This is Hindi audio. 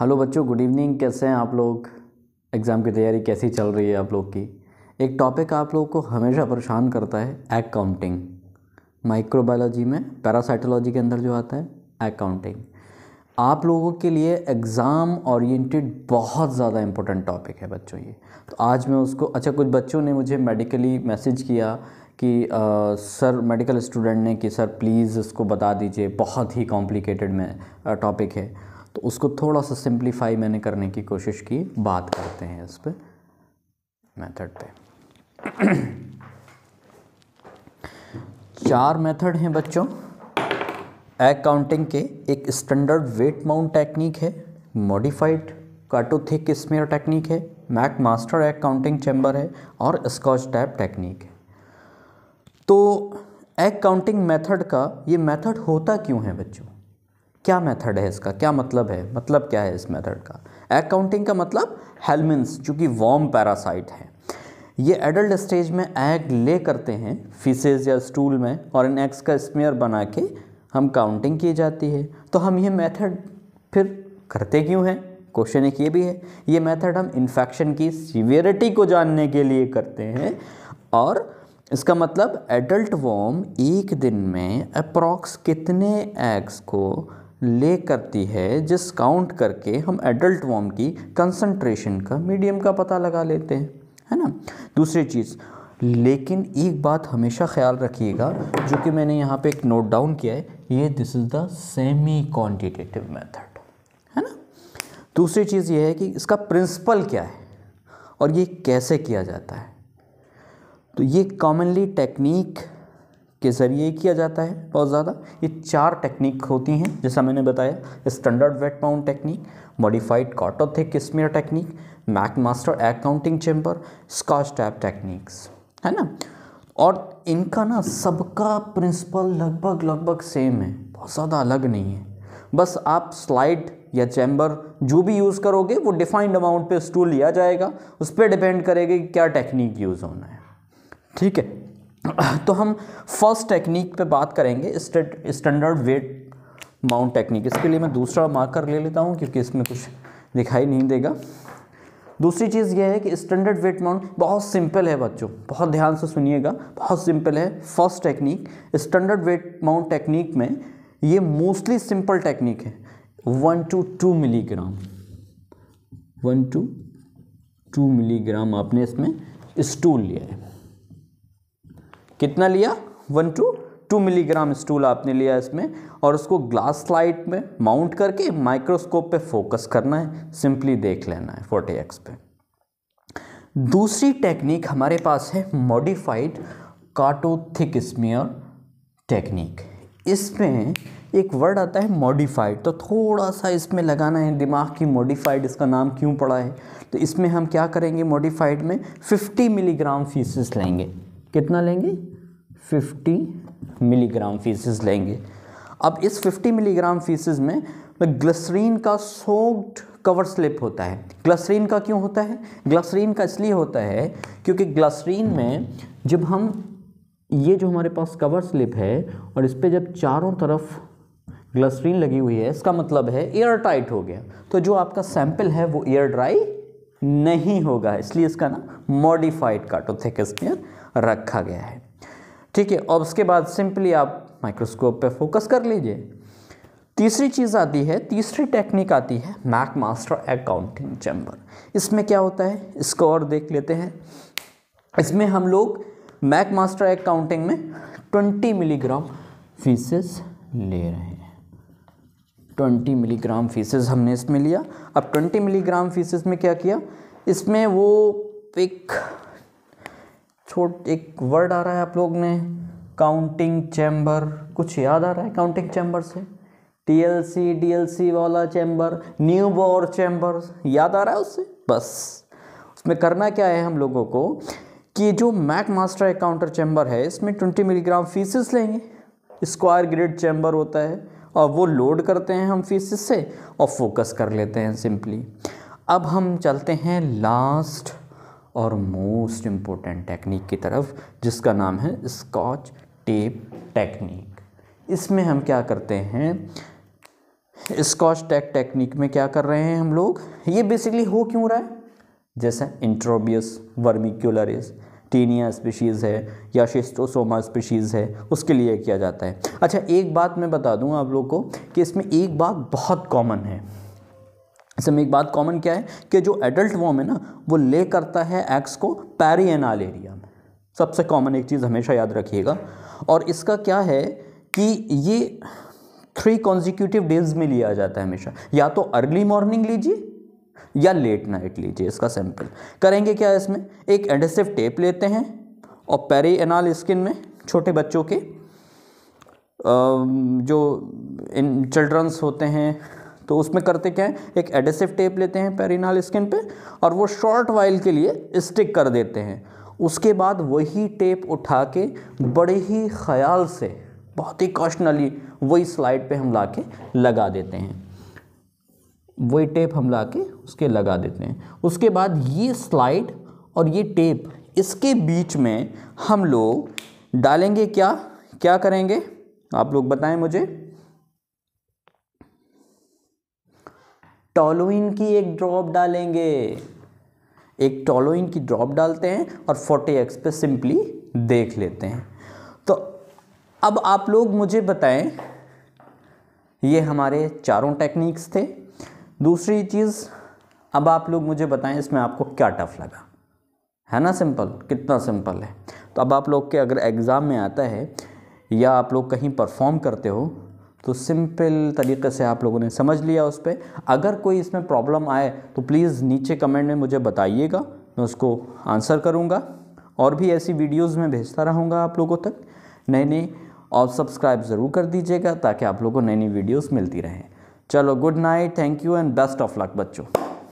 हेलो बच्चों गुड इवनिंग कैसे हैं आप लोग एग्ज़ाम की तैयारी कैसी चल रही है आप लोग की एक टॉपिक आप लोग को हमेशा परेशान करता है एग काउंटिंग माइक्रोबायोलॉजी में पैरासाइटोलॉजी के अंदर जो आता है एग काउंटिंग आप लोगों के लिए एग्ज़ाम ओरिएंटेड बहुत ज़्यादा इंपॉर्टेंट टॉपिक है बच्चों ये तो आज मैं उसको अच्छा कुछ बच्चों ने मुझे मेडिकली मैसेज किया कि आ, सर मेडिकल स्टूडेंट ने कि सर प्लीज़ इसको बता दीजिए बहुत ही कॉम्प्लिकेटेड में टॉपिक है तो उसको थोड़ा सा सिंप्लीफाई मैंने करने की कोशिश की बात करते हैं इस पर मैथड पे चार मेथड हैं बच्चों एग काउंटिंग के एक स्टैंडर्ड वेट माउंट टेक्निक है modified Kato thick smear technique है McMaster egg counting chamber है और स्कॉच टैप टेक्निक है तो एग काउंटिंग मेथड का ये मेथड होता क्यों है बच्चों क्या मेथड है इसका क्या मतलब है मतलब क्या है इस मेथड का एग काउंटिंग का मतलब हेलमिन्स जो कि वॉम पैरासाइट है ये एडल्ट स्टेज में एग ले करते हैं फीसेज या स्टूल में और इन एग्स का स्मेयर बना के हम काउंटिंग की जाती है तो हम ये मेथड फिर करते क्यों हैं क्वेश्चन एक ये भी है ये मेथड हम इन्फेक्शन की सीवियरिटी को जानने के लिए करते हैं और इसका मतलब एडल्ट वॉम एक दिन में अप्रॉक्स कितने एग्स को ले करती है जिस काउंट करके हम एडल्ट वॉम की कंसंट्रेशन का मीडियम का पता लगा लेते हैं है ना दूसरी चीज़ लेकिन एक बात हमेशा ख्याल रखिएगा जो कि मैंने यहाँ पे एक नोट डाउन किया है ये this is the semi quantitative method है ना दूसरी चीज़ ये है कि इसका प्रिंसिपल क्या है और ये कैसे किया जाता है तो ये कॉमनली टेक्निक के ज़रिए किया जाता है बहुत ज़्यादा ये चार टेक्निक होती हैं जैसा मैंने बताया standard wet mount technique modified Kato thick thick technique McMaster accounting chamber Scotch tape techniques है ना और इनका ना सबका प्रिंसिपल लगभग लगभग सेम है बहुत ज़्यादा अलग नहीं है बस आप स्लाइड या चैम्बर जो भी यूज़ करोगे वो डिफाइंड अमाउंट पे स्टूल लिया जाएगा उस पर डिपेंड करेगा कि क्या टेक्निक यूज़ होना है ठीक है तो हम फर्स्ट टेक्निक पे बात करेंगे स्टैंडर्ड वेट माउंट टेक्निक इसके लिए मैं दूसरा मार्कर ले लेता हूँ क्योंकि इसमें कुछ दिखाई नहीं देगा दूसरी चीज़ यह है कि स्टैंडर्ड वेट माउंट बहुत सिंपल है बच्चों बहुत ध्यान से सुनिएगा बहुत सिंपल है first technique standard wet mount technique में ये मोस्टली सिंपल टेक्निक है one two two milligram one two two milligram आपने इसमें स्टूल लिया है कितना लिया one two two milligram stool आपने लिया इसमें और उसको ग्लास लाइट में माउंट करके माइक्रोस्कोप पे फोकस करना है सिंपली देख लेना है फोर्टी एक्स पे दूसरी टेक्निक हमारे पास है modified Kato thick smear technique इसमें एक वर्ड आता है मॉडिफाइड तो थोड़ा सा इसमें लगाना है दिमाग की मॉडिफाइड इसका नाम क्यों पड़ा है तो इसमें हम क्या करेंगे मॉडिफाइड में 50 मिलीग्राम फीसिस लेंगे कितना लेंगे 50 मिलीग्राम फीसिस लेंगे अब इस 50 मिलीग्राम फीसिस में ग्लसरीन का सोक्ड कवर स्लिप होता है ग्लसरीन का क्यों होता है ग्लसरीन का इसलिए होता है क्योंकि ग्लसरीन में जब हम ये जो हमारे पास कवर स्लिप है और इस पर जब चारों तरफ ग्लसरीन लगी हुई है इसका मतलब है एयर टाइट हो गया तो जो आपका सैंपल है वो एयर ड्राई नहीं होगा इसलिए इसका ना मॉडिफाइड काटो थिक स्मेयर रखा गया है ठीक है और उसके बाद सिंपली आप माइक्रोस्कोप पे फोकस कर लीजिए तीसरी चीज़ आती है तीसरी टेक्निक आती है मैक मास्टर अकाउंटिंग चैम्बर इसमें क्या होता है इसको और देख लेते हैं इसमें हम लोग मैक मास्टर अकाउंटिंग में 20 मिलीग्राम फीसेस ले रहे हैं 20 मिलीग्राम फीसेस हमने इसमें लिया अब 20 मिलीग्राम फीसेस में क्या किया इसमें वो एक छोट एक वर्ड आ रहा है आप लोग ने काउंटिंग चैम्बर कुछ याद आ रहा है काउंटिंग चैम्बर से टीएलसी डीएलसी वाला चैम्बर न्यू बोर चैम्बर याद आ रहा है उससे बस उसमें करना क्या है हम लोगों को कि जो मैक मास्टर एकाउंटर चैम्बर है इसमें ट्वेंटी मिलीग्राम फीसिस लेंगे स्क्वायर ग्रेड चैम्बर होता है और वो लोड करते हैं हम फीसिस से और फोकस कर लेते हैं सिंपली अब हम चलते हैं लास्ट और मोस्ट इम्पोर्टेंट टेक्निक की तरफ जिसका नाम है स्कॉच टेप टेक्निक इसमें हम क्या करते हैं स्कॉच टेक टेक्निक में क्या कर रहे हैं हम लोग ये बेसिकली हो क्यों रहा है जैसे इंट्रोबियस वर्मिक्यूलरिस टीनिया स्पीशीज़ है या शिस्टोसोमा स्पीशीज़ है उसके लिए किया जाता है अच्छा एक बात मैं बता दूं आप लोगों को कि इसमें एक बात बहुत कॉमन है इसमें एक बात कॉमन क्या है कि जो एडल्ट वॉम है ना वो ले करता है एक्स को पैरी एनाल एरिया में सबसे कॉमन एक चीज़ हमेशा याद रखिएगा और इसका क्या है कि ये थ्री कॉन्जिक्यूटिव डेज में लिया जाता है हमेशा या तो अर्ली मॉर्निंग लीजिए या लेट नाइट लीजिए इसका सैंपल करेंगे क्या इसमें एक एडेसिव टेप लेते हैं और पेरी एनाल स्किन में छोटे बच्चों के जो इन चिल्ड्रंस होते हैं तो उसमें करते क्या है एक एडेसिव टेप लेते हैं पेरिनाल स्किन पे और वो शॉर्ट वाइल के लिए स्टिक कर देते हैं उसके बाद वही टेप उठा के बड़े ही ख्याल से बहुत ही कॉशनली वही स्लाइड पे हम ला के लगा देते हैं वही टेप हम ला के उसके लगा देते हैं उसके बाद ये स्लाइड और ये टेप इसके बीच में हम लोग डालेंगे क्या क्या करेंगे आप लोग बताएं मुझे टोलोइन की एक ड्रॉप डालेंगे एक टोलोइन की ड्रॉप डालते हैं और फोर्टी एक्स पे सिंपली देख लेते हैं तो अब आप लोग मुझे बताएं ये हमारे चारों टेक्निक्स थे दूसरी चीज़ अब आप लोग मुझे बताएं इसमें आपको क्या टफ लगा है ना सिंपल कितना सिंपल है तो अब आप लोग के अगर एग्ज़ाम में आता है या आप लोग कहीं परफॉर्म करते हो तो सिंपल तरीके से आप लोगों ने समझ लिया उस पर अगर कोई इसमें प्रॉब्लम आए तो प्लीज़ नीचे कमेंट में मुझे बताइएगा मैं उसको आंसर करूँगा और भी ऐसी वीडियोस में भेजता रहूँगा आप लोगों तक नए नए और सब्सक्राइब ज़रूर कर दीजिएगा ताकि आप लोगों को नई नई वीडियोस मिलती रहें चलो good night thank you and best of luck बच्चों